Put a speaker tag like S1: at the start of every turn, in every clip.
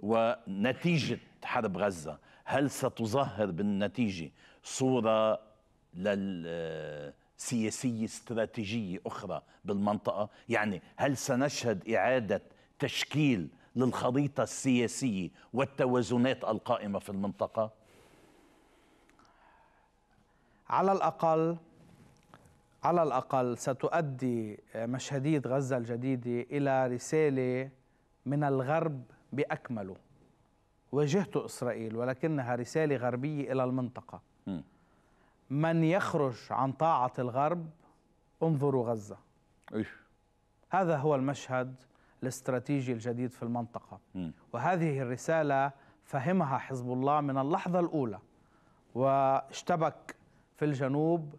S1: ونتيجة حرب غزة هل ستظهر بالنتيجة صورة للسياسية استراتيجية أخرى بالمنطقة يعني هل سنشهد إعادة تشكيل للخريطة السياسية والتوازنات القائمة في المنطقة
S2: على الأقل على الأقل ستؤدي مشهدية غزة الجديدة إلى رسالة من الغرب بأكمله وجهت إسرائيل ولكنها رسالة غربية إلى المنطقة من يخرج عن طاعة الغرب انظروا غزة إيش. هذا هو المشهد الاستراتيجي الجديد في المنطقة وهذه الرسالة فهمها حزب الله من اللحظة الأولى واشتبك في الجنوب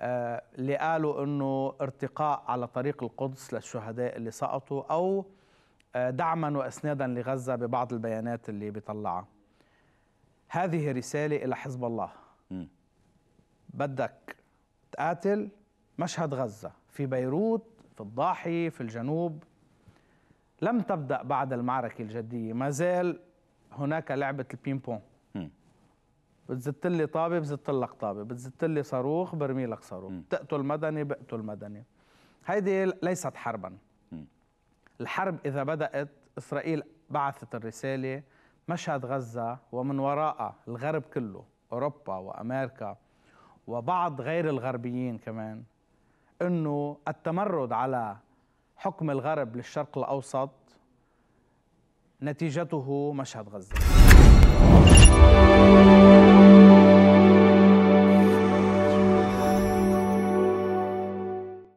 S2: اللي آه، قالوا أنه ارتقاء على طريق القدس للشهداء اللي سقطوا أو دعما واسنادا لغزه ببعض البيانات اللي بيطلعها هذه رساله الى حزب الله م. بدك تقاتل مشهد غزه في بيروت في الضاحيه في الجنوب لم تبدا بعد المعركه الجديه ما زال هناك لعبه البين بون بتزت لي طابه بزت لك طابه بتزت لي صاروخ برمي لك صاروخ بتقتل مدني بقتل مدني هيدي ليست حربا الحرب إذا بدأت إسرائيل بعثت الرسالة مشهد غزة ومن وراءها الغرب كله أوروبا وأمريكا وبعض غير الغربيين كمان أنه التمرد على حكم الغرب للشرق الأوسط نتيجته مشهد غزة